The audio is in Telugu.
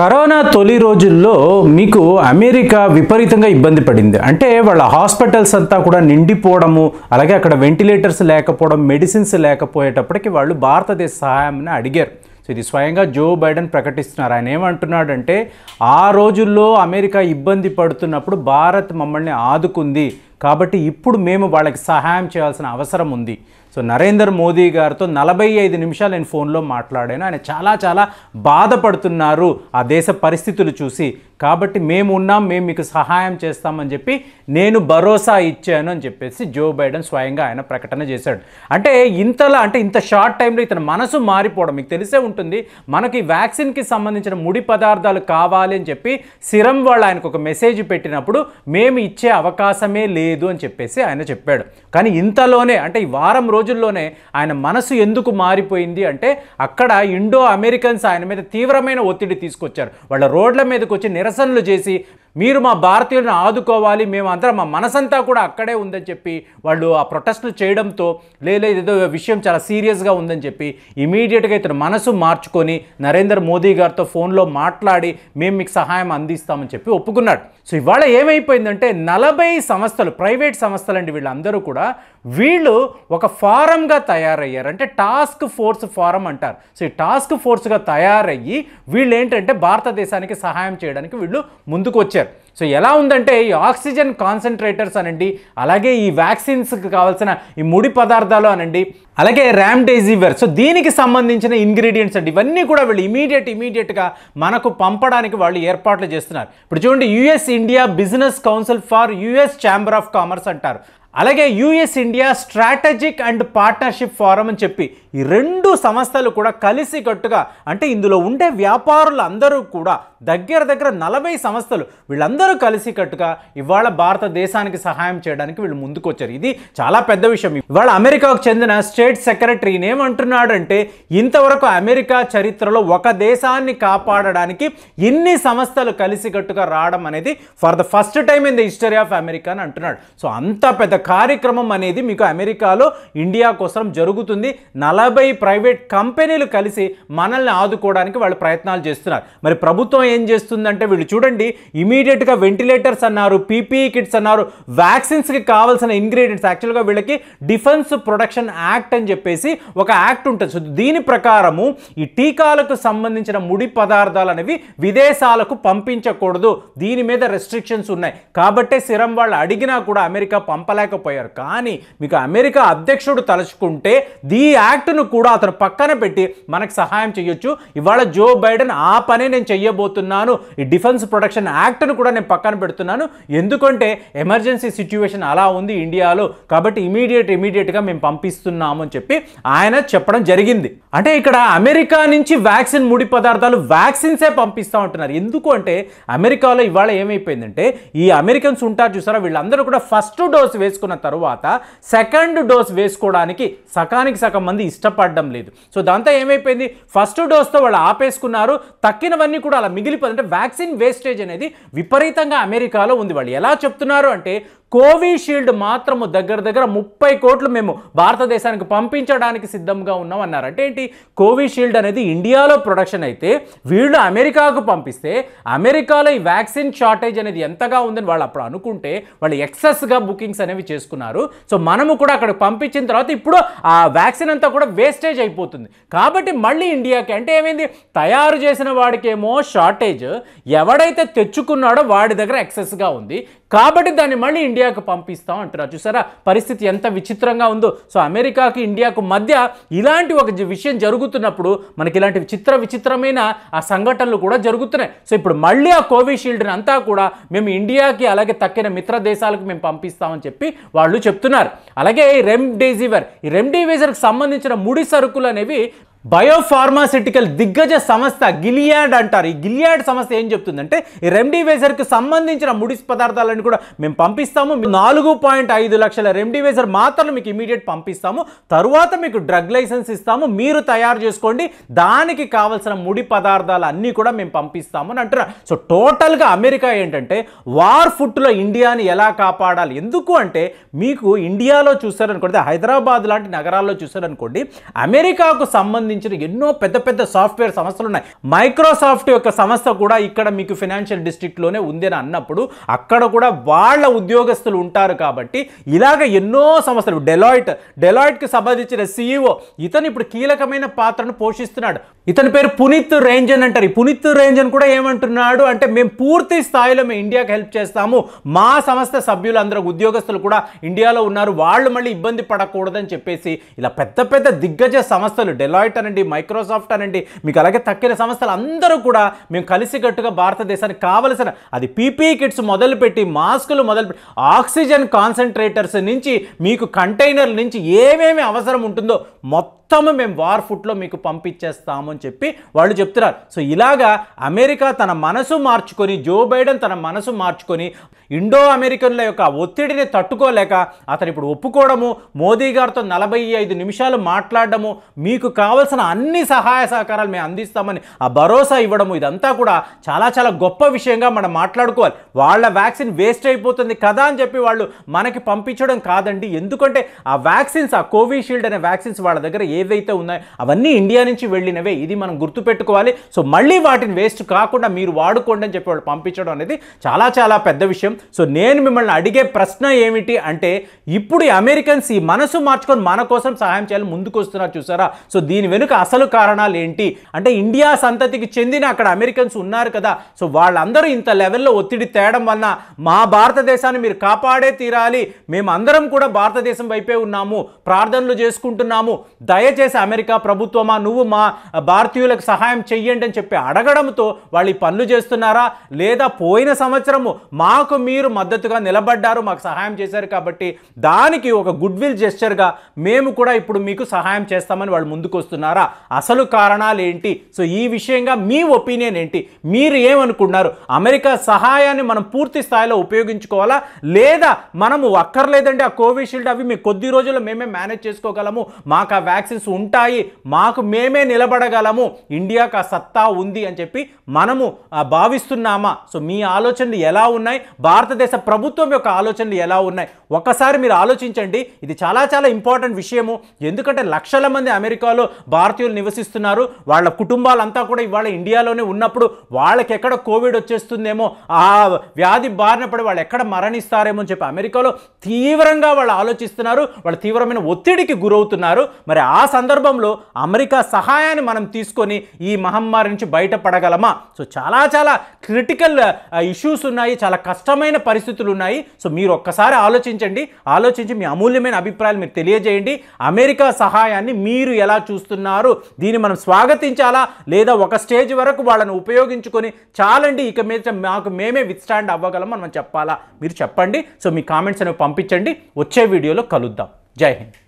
కరోనా తొలి రోజుల్లో మీకు అమెరికా విపరీతంగా ఇబ్బంది పడింది అంటే వాళ్ళ హాస్పిటల్స్ అంతా కూడా నిండిపోవడము అలాగే అక్కడ వెంటిలేటర్స్ లేకపోవడం మెడిసిన్స్ లేకపోయేటప్పటికి వాళ్ళు భారతదేశ సహాయాన్ని అడిగారు సో ఇది స్వయంగా జో బైడెన్ ప్రకటిస్తున్నారు ఆయన ఏమంటున్నాడంటే ఆ రోజుల్లో అమెరికా ఇబ్బంది పడుతున్నప్పుడు భారత్ మమ్మల్ని ఆదుకుంది కాబట్టి ఇప్పుడు మేము వాళ్ళకి సహాయం చేయాల్సిన అవసరం ఉంది సో నరేందర్ మోదీ గారితో నలభై ఐదు నిమిషాలు నేను ఫోన్లో మాట్లాడాను ఆయన చాలా చాలా బాధపడుతున్నారు ఆ దేశ పరిస్థితులు చూసి కాబట్టి మేము ఉన్నాం మేము మీకు సహాయం చేస్తామని చెప్పి నేను భరోసా ఇచ్చాను అని చెప్పేసి జో బైడెన్ స్వయంగా ఆయన ప్రకటన చేశాడు అంటే ఇంతలా అంటే ఇంత షార్ట్ టైంలో ఇతని మనసు మారిపోవడం మీకు తెలిసే ఉంటుంది మనకి వ్యాక్సిన్కి సంబంధించిన ముడి పదార్థాలు కావాలి అని చెప్పి సిరం వాళ్ళు ఆయనకు ఒక మెసేజ్ పెట్టినప్పుడు మేము ఇచ్చే అవకాశమే లేదు అని చెప్పేసి ఆయన చెప్పాడు కానీ ఇంతలోనే అంటే ఈ వారం రోజుల్లోనే ఆయన మనసు ఎందుకు మారిపోయింది అంటే అక్కడ ఇండో అమెరికన్స్ ఆయన మీద తీవ్రమైన ఒత్తిడి తీసుకొచ్చారు వాళ్ళ రోడ్ల మీదకి వచ్చి నిర प्रसन्न चेसी మీరు మా భారతీయులను ఆదుకోవాలి మేమందరం మా మనసంతా కూడా అక్కడే ఉందని చెప్పి వాళ్ళు ఆ ప్రొటెస్ట్లు చేయడంతో లేదో ఏదో విషయం చాలా సీరియస్గా ఉందని చెప్పి ఇమీడియట్గా ఇతను మనసు మార్చుకొని నరేంద్ర మోదీ గారితో ఫోన్లో మాట్లాడి మేము మీకు సహాయం అందిస్తామని చెప్పి ఒప్పుకున్నాడు సో ఇవాళ ఏమైపోయిందంటే నలభై సంస్థలు ప్రైవేట్ అండి వీళ్ళందరూ కూడా వీళ్ళు ఒక ఫారంగా తయారయ్యారు అంటే టాస్క్ ఫోర్స్ ఫారం అంటారు సో ఈ టాస్క్ ఫోర్స్గా తయారయ్యి వీళ్ళు ఏంటంటే భారతదేశానికి సహాయం చేయడానికి వీళ్ళు ముందుకు వచ్చారు ఇచ్చారు సో ఎలా ఉందంటే ఈ ఆక్సిజన్ కాన్సన్ట్రేటర్స్ అనండి అలాగే ఈ వ్యాక్సిన్స్కి కావాల్సిన ఈ ముడి పదార్థాలు అనండి అలాగే ర్యామ్డేజీవర్ సో దీనికి సంబంధించిన ఇంగ్రీడియంట్స్ అండి ఇవన్నీ కూడా వీళ్ళు ఇమీడియట్ ఇమీడియట్గా మనకు పంపడానికి వాళ్ళు ఏర్పాట్లు చేస్తున్నారు ఇప్పుడు చూడండి US India business council for US chamber of commerce అంటారు అలాగే US India strategic and partnership forum అని చెప్పి ఈ రెండు సంస్థలు కూడా కలిసికట్టుగా అంటే ఇందులో ఉండే వ్యాపారులు అందరూ కూడా దగ్గర దగ్గర నలభై సంస్థలు వీళ్ళందరూ కలిసికట్టుగా ఇవాళ భారతదేశానికి సహాయం చేయడానికి వీళ్ళు ముందుకొచ్చారు ఇది చాలా పెద్ద విషయం ఇవాళ అమెరికాకు చెందిన స్టేట్ సెక్రటరీ ఏమంటున్నాడంటే ఇంతవరకు అమెరికా చరిత్రలో ఒక దేశాన్ని కాపాడడానికి ఇన్ని సంస్థలు కలిసికట్టుగా రావడం అనేది for the first time in the history of America అని అంటున్నాడు సో అంత పెద్ద కార్యక్రమం అనేది మీకు అమెరికాలో ఇండియా కోసం జరుగుతుంది నలభై నలభై ప్రైవేట్ కంపెనీలు కలిసి మనల్ని ఆదుకోవడానికి వాళ్ళు ప్రయత్నాలు చేస్తున్నారు మరి ప్రభుత్వం ఏం చేస్తుందంటే వీళ్ళు చూడండి ఇమీడియట్గా వెంటిలేటర్స్ అన్నారు పీపీఈ కిట్స్ e అన్నారు వ్యాక్సిన్స్కి కావాల్సిన ఇంగ్రీడియంట్స్ యాక్చువల్గా వీళ్ళకి డిఫెన్స్ ప్రొడక్షన్ యాక్ట్ అని చెప్పేసి ఒక యాక్ట్ ఉంటుంది సో దీని ప్రకారము ఈ టీకాలకు సంబంధించిన ముడి పదార్థాలు అనేవి విదేశాలకు పంపించకూడదు దీని మీద రెస్ట్రిక్షన్స్ ఉన్నాయి కాబట్టే సిరం వాళ్ళు అడిగినా కూడా అమెరికా పంపలేకపోయారు కానీ మీకు అమెరికా అధ్యక్షుడు తలుచుకుంటే ది యాక్ట్ ఫ్యాక్ట్ను కూడా అతను పక్కన పెట్టి మనకు సహాయం చేయొచ్చు ఇవాళ జో బైడెన్ ఆ పని నేను చెయ్యబోతున్నాను ఈ డిఫెన్స్ ప్రొడక్షన్ యాక్ట్ను కూడా నేను పక్కన పెడుతున్నాను ఎందుకంటే ఎమర్జెన్సీ సిచ్యువేషన్ అలా ఉంది ఇండియాలో కాబట్టి ఇమీడియట్ ఇమీడియట్గా మేము పంపిస్తున్నాము అని చెప్పి ఆయన చెప్పడం జరిగింది అంటే ఇక్కడ అమెరికా నుంచి వ్యాక్సిన్ ముడి పదార్థాలు వ్యాక్సిన్సే పంపిస్తూ ఉంటున్నారు ఎందుకు అంటే అమెరికాలో ఇవాళ ఏమైపోయిందంటే ఈ అమెరికన్స్ ఉంటారు చూసారా వీళ్ళందరూ కూడా ఫస్ట్ డోస్ వేసుకున్న తర్వాత సెకండ్ డోస్ వేసుకోవడానికి సకానికి సగం మంది ఇష్టపడడం లేదు సో దాంతో ఏమైపోయింది ఫస్ట్ డోస్తో వాళ్ళు ఆపేసుకున్నారు తక్కినవన్నీ కూడా అలా మిగిలిపోతుంది అంటే వ్యాక్సిన్ వేస్టేజ్ అనేది విపరీతంగా అమెరికాలో ఉంది వాళ్ళు ఎలా చెప్తున్నారు అంటే కోవిషీల్డ్ మాత్రము దగ్గర దగ్గర ముప్పై కోట్లు మేము భారతదేశానికి పంపించడానికి సిద్ధంగా ఉన్నాం అన్నారు అంటే ఏంటి కోవిషీల్డ్ అనేది ఇండియాలో ప్రొడక్షన్ అయితే వీళ్ళు అమెరికాకు పంపిస్తే అమెరికాలో ఈ వ్యాక్సిన్ షార్టేజ్ అనేది ఎంతగా ఉందని వాళ్ళు అప్పుడు అనుకుంటే వాళ్ళు ఎక్సెస్గా బుకింగ్స్ అనేవి చేసుకున్నారు సో మనము కూడా అక్కడ పంపించిన తర్వాత ఇప్పుడు ఆ వ్యాక్సిన్ అంతా కూడా వేస్టేజ్ అయిపోతుంది కాబట్టి మళ్ళీ ఇండియాకి అంటే ఏమైంది తయారు చేసిన వాడికేమో షార్టేజ్ ఎవడైతే తెచ్చుకున్నాడో వాడి దగ్గర ఎక్సెస్గా ఉంది కాబట్టి దాన్ని మళ్ళీ ఇండియాకు పంపిస్తాం అంటున్నారు చూసారా పరిస్థితి ఎంత విచిత్రంగా ఉందో సో అమెరికాకి ఇండియాకు మధ్య ఇలాంటి ఒక విషయం జరుగుతున్నప్పుడు మనకి ఇలాంటి విచిత్ర విచిత్రమైన ఆ సంఘటనలు కూడా జరుగుతున్నాయి సో ఇప్పుడు మళ్ళీ ఆ కోవిషీల్డ్ని అంతా కూడా మేము ఇండియాకి అలాగే తక్కిన మిత్ర దేశాలకు మేము పంపిస్తామని చెప్పి వాళ్ళు చెప్తున్నారు అలాగే రెమ్డెసివర్ ఈ రెమ్డెసివర్కి సంబంధించిన ముడి సరుకులు అనేవి బయోఫార్మాసిటికల్ దిగ్గజ సంస్థ గిలియాడ్ అంటారు ఈ గిలియాడ్ సంస్థ ఏం చెప్తుందంటే ఈ రెమ్డివేజర్కి సంబంధించిన ముడి పదార్థాలను కూడా మేము పంపిస్తాము నాలుగు పాయింట్ ఐదు లక్షల రెమ్డివేజర్ మాత్రం మీకు ఇమీడియట్ పంపిస్తాము తరువాత మీకు డ్రగ్ లైసెన్స్ ఇస్తాము మీరు తయారు చేసుకోండి దానికి కావలసిన ముడి పదార్థాలు అన్నీ కూడా మేము పంపిస్తాము అని అంటున్నారు సో టోటల్గా అమెరికా ఏంటంటే వార్ ఫుట్లో ఇండియాని ఎలా కాపాడాలి ఎందుకు అంటే మీకు ఇండియాలో చూసారనుకోండి హైదరాబాద్ లాంటి నగరాల్లో చూసారనుకోండి అమెరికాకు సంబంధించి సంబంధించిన ఎన్నో పెద్ద పెద్ద సాఫ్ట్వేర్ సంస్థలు ఉన్నాయి మైక్రోసాఫ్ట్ యొక్క సంస్థ కూడా ఇక్కడ మీకు ఫినాన్షియల్ డిస్ట్రిక్ట్లోనే ఉంది అని అన్నప్పుడు అక్కడ కూడా వాళ్ళ ఉద్యోగస్తులు ఉంటారు కాబట్టి ఇలాగ ఎన్నో సంస్థలు డెలాయిట్ డెలాయిట్కి సంబంధించిన సీఈఓ e ఇతను ఇప్పుడు కీలకమైన పాత్రను పోషిస్తున్నాడు ఇతని పేరు పునీత్ రేంజన్ అంటారు ఈ పునీత్ రేంజన్ కూడా ఏమంటున్నాడు అంటే మేము పూర్తి స్థాయిలో మేము ఇండియాకి హెల్ప్ చేస్తాము మా సంస్థ సభ్యులందరూ ఉద్యోగస్తులు కూడా ఇండియాలో ఉన్నారు వాళ్ళు మళ్ళీ ఇబ్బంది పడకూడదని చెప్పేసి ఇలా పెద్ద పెద్ద దిగ్గజ సంస్థలు డెలాయిట్ అనండి మైక్రోసాఫ్ట్ అనండి మీకు అలాగే తక్కిన సంస్థలు అందరూ కూడా మేము కలిసికట్టుగా భారతదేశానికి కావలసిన అది పీపీ కిట్స్ మొదలుపెట్టి మాస్కులు మొదలుపెట్టి ఆక్సిజన్ కాన్సన్ట్రేటర్స్ నుంచి మీకు కంటైనర్ల నుంచి ఏమేమి అవసరం ఉంటుందో మొత్తం మొత్తం మేము వార్ ఫుట్లో మీకు పంపించేస్తాము అని చెప్పి వాళ్ళు చెప్తున్నారు సో ఇలాగా అమెరికా తన మనసు మార్చుకొని జో బైడెన్ తన మనసు మార్చుకొని ఇండో అమెరికన్ల యొక్క ఒత్తిడిని తట్టుకోలేక అతను ఇప్పుడు ఒప్పుకోవడము మోదీ గారితో నలభై ఐదు నిమిషాలు మాట్లాడడము మీకు కావలసిన అన్ని సహాయ సహకారాలు మేము అందిస్తామని ఆ భరోసా ఇవ్వడము ఇదంతా కూడా చాలా చాలా గొప్ప విషయంగా మనం మాట్లాడుకోవాలి వాళ్ళ వ్యాక్సిన్ వేస్ట్ అయిపోతుంది కదా అని చెప్పి వాళ్ళు మనకి పంపించడం కాదండి ఎందుకంటే ఆ వ్యాక్సిన్స్ ఆ కోవిషీల్డ్ అనే వ్యాక్సిన్స్ వాళ్ళ దగ్గర ఏవైతే ఉన్నాయో అవన్నీ ఇండియా నుంచి వెళ్ళినవే ఇది మనం గుర్తుపెట్టుకోవాలి సో మళ్ళీ వాటిని వేస్ట్ కాకుండా మీరు వాడుకోండి అని చెప్పి వాళ్ళు పంపించడం అనేది చాలా చాలా పెద్ద విషయం సో నేను మిమ్మల్ని అడిగే ప్రశ్న ఏమిటి అంటే ఇప్పుడు అమెరికన్స్ ఈ మనసు మార్చుకొని మన కోసం సహాయం చేయాలని ముందుకు వస్తున్నారు చూసారా సో దీని వెనుక అసలు కారణాలు ఏంటి అంటే ఇండియా సంతతికి చెందిన అక్కడ అమెరికన్స్ ఉన్నారు కదా సో వాళ్ళందరూ ఇంత లెవెల్లో ఒత్తిడి తేడం వలన మా భారతదేశాన్ని మీరు కాపాడే తీరాలి మేమందరం కూడా భారతదేశం వైపే ఉన్నాము ప్రార్థనలు చేసుకుంటున్నాము దయచేసి అమెరికా ప్రభుత్వమా నువ్వు మా భారతీయులకు సహాయం చెయ్యండి అని చెప్పి అడగడంతో వాళ్ళు ఈ పనులు చేస్తున్నారా లేదా పోయిన సంవత్సరము మాకు మీరు మద్దతుగా నిలబడ్డారు మాకు సహాయం చేశారు కాబట్టి దానికి ఒక గుడ్ విల్ జెస్చర్గా మేము కూడా ఇప్పుడు మీకు సహాయం చేస్తామని వాళ్ళు ముందుకు వస్తున్నారా అసలు కారణాలు ఏంటి సో ఈ విషయంగా మీ ఒపీనియన్ ఏంటి మీరు ఏమనుకున్నారు అమెరికా సహాయాన్ని మనం పూర్తి స్థాయిలో ఉపయోగించుకోవాలా లేదా మనము అక్కర్లేదండి ఆ కోవిషీల్డ్ అవి మేము కొద్ది రోజుల్లో మేమే మేనేజ్ చేసుకోగలము మాకు ఆ వ్యాక్సిన్స్ ఉంటాయి మాకు మేమే నిలబడగలము ఇండియాకు ఆ సత్తా ఉంది అని చెప్పి మనము భావిస్తున్నామా సో మీ ఆలోచనలు ఎలా ఉన్నాయి భారతదేశ ప్రభుత్వం యొక్క ఆలోచనలు ఎలా ఉన్నాయి ఒక్కసారి మీరు ఆలోచించండి ఇది చాలా చాలా ఇంపార్టెంట్ విషయము ఎందుకంటే లక్షల మంది అమెరికాలో భారతీయులు నివసిస్తున్నారు వాళ్ళ కుటుంబాలంతా కూడా ఇవాళ ఇండియాలోనే ఉన్నప్పుడు వాళ్ళకి ఎక్కడ కోవిడ్ వచ్చేస్తుందేమో ఆ వ్యాధి బారిన పడి వాళ్ళు ఎక్కడ మరణిస్తారేమో అని చెప్పి అమెరికాలో తీవ్రంగా వాళ్ళు ఆలోచిస్తున్నారు వాళ్ళు తీవ్రమైన ఒత్తిడికి గురవుతున్నారు మరి ఆ సందర్భంలో అమెరికా సహాయాన్ని మనం తీసుకొని ఈ మహమ్మారి నుంచి బయటపడగలమా సో చాలా చాలా క్రిటికల్ ఇష్యూస్ ఉన్నాయి చాలా కష్టం రకమైన పరిస్థితులు ఉన్నాయి సో మీరు ఒక్కసారి ఆలోచించండి ఆలోచించి మీ అమూల్యమైన అభిప్రాయాలు మీరు తెలియజేయండి అమెరికా సహాయాన్ని మీరు ఎలా చూస్తున్నారు దీన్ని మనం స్వాగతించాలా లేదా ఒక స్టేజ్ వరకు వాళ్ళని ఉపయోగించుకొని చాలండి ఇక మీద మాకు మేమే విత్స్టాండ్ అవ్వగలం మనం చెప్పాలా మీరు చెప్పండి సో మీ కామెంట్స్ అనేవి పంపించండి వచ్చే వీడియోలో కలుద్దాం జై హింద్